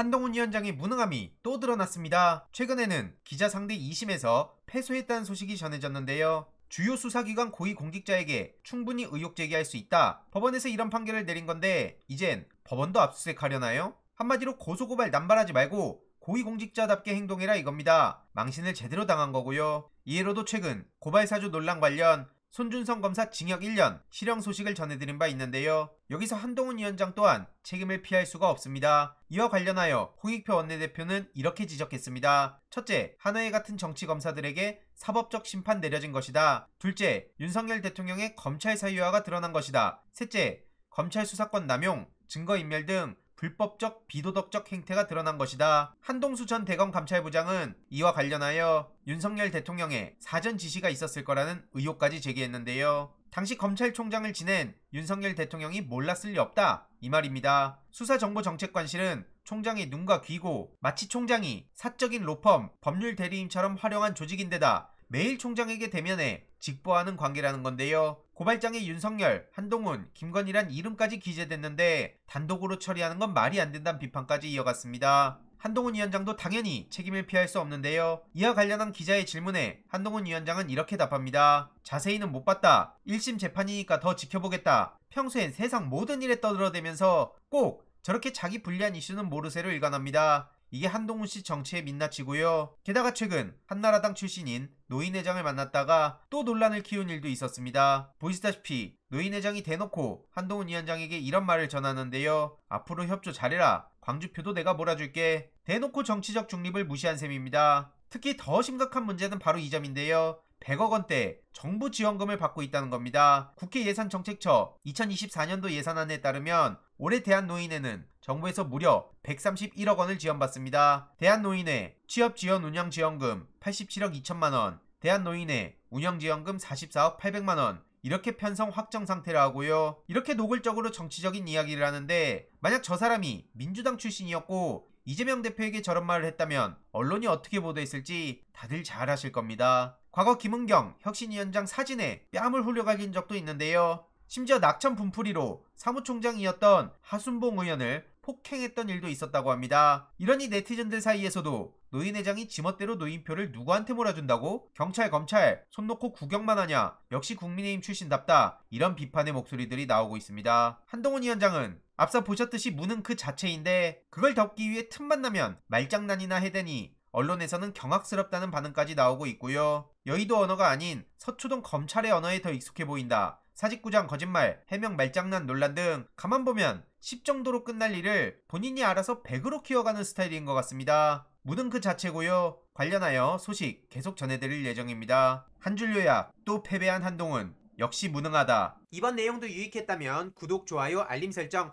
한동훈 위원장의 무능함이 또 드러났습니다. 최근에는 기자 상대 2심에서 패소했다는 소식이 전해졌는데요. 주요 수사기관 고위공직자에게 충분히 의혹 제기할 수 있다. 법원에서 이런 판결을 내린 건데 이젠 법원도 압수수색하려나요? 한마디로 고소고발 남발하지 말고 고위공직자답게 행동해라 이겁니다. 망신을 제대로 당한 거고요. 이해로도 최근 고발사주 논란 관련 손준성 검사 징역 1년 실형 소식을 전해드린 바 있는데요. 여기서 한동훈 위원장 또한 책임을 피할 수가 없습니다. 이와 관련하여 홍익표 원내대표는 이렇게 지적했습니다. 첫째, 하나의 같은 정치 검사들에게 사법적 심판 내려진 것이다. 둘째, 윤석열 대통령의 검찰 사유화가 드러난 것이다. 셋째, 검찰 수사권 남용, 증거인멸 등 불법적 비도덕적 행태가 드러난 것이다. 한동수 전 대검 감찰부장은 이와 관련하여 윤석열 대통령의 사전 지시가 있었을 거라는 의혹까지 제기했는데요. 당시 검찰총장을 지낸 윤석열 대통령이 몰랐을 리 없다 이 말입니다. 수사정보정책관실은 총장의 눈과 귀고 마치 총장이 사적인 로펌 법률 대리인처럼 활용한 조직인데다 매일 총장에게 대면해 직보하는 관계라는 건데요. 고발장에 윤석열, 한동훈, 김건희란 이름까지 기재됐는데 단독으로 처리하는 건 말이 안 된다는 비판까지 이어갔습니다. 한동훈 위원장도 당연히 책임을 피할 수 없는데요. 이와 관련한 기자의 질문에 한동훈 위원장은 이렇게 답합니다. 자세히는 못 봤다. 1심 재판이니까 더 지켜보겠다. 평소엔 세상 모든 일에 떠들어대면서 꼭 저렇게 자기 불리한 이슈는 모르쇠로 일관합니다. 이게 한동훈 씨 정체에 민낯이고요. 게다가 최근 한나라당 출신인 노인 회장을 만났다가 또 논란을 키운 일도 있었습니다. 보시다시피 노인 회장이 대놓고 한동훈 위원장에게 이런 말을 전하는데요. 앞으로 협조 잘해라. 광주표도 내가 몰아줄게. 대놓고 정치적 중립을 무시한 셈입니다. 특히 더 심각한 문제는 바로 이 점인데요. 100억 원대 정부 지원금을 받고 있다는 겁니다. 국회 예산정책처 2024년도 예산안에 따르면 올해 대한노인회는 정부에서 무려 131억 원을 지원받습니다. 대한노인회 취업지원운영지원금 87억 2천만원, 대한노인회 운영지원금 44억 8백만원, 이렇게 편성 확정 상태라 하고요. 이렇게 노골적으로 정치적인 이야기를 하는데 만약 저 사람이 민주당 출신이었고 이재명 대표에게 저런 말을 했다면 언론이 어떻게 보도했을지 다들 잘 아실 겁니다. 과거 김은경 혁신위원장 사진에 뺨을 홀려가긴 적도 있는데요. 심지어 낙천 분풀이로 사무총장이었던 하순봉 의원을 폭행했던 일도 있었다고 합니다. 이러니 네티즌들 사이에서도 노인회장이 지멋대로 노인표를 누구한테 몰아준다고 경찰 검찰 손 놓고 구경만 하냐 역시 국민의힘 출신답다 이런 비판의 목소리들이 나오고 있습니다. 한동훈 위원장은 앞서 보셨듯이 문는그 자체인데 그걸 덮기 위해 틈만 나면 말장난이나 해대니 언론에서는 경악스럽다는 반응까지 나오고 있고요. 여의도 언어가 아닌 서초동 검찰의 언어에 더 익숙해 보인다. 사직구장 거짓말, 해명 말장난 논란 등 가만 보면 10 정도로 끝날 일을 본인이 알아서 100으로 키워가는 스타일인 것 같습니다. 문는그 자체고요. 관련하여 소식 계속 전해드릴 예정입니다. 한줄 요약, 또 패배한 한동훈. 역시 무능하다. 이번 내용도 유익했다면 구독, 좋아요, 알림 설정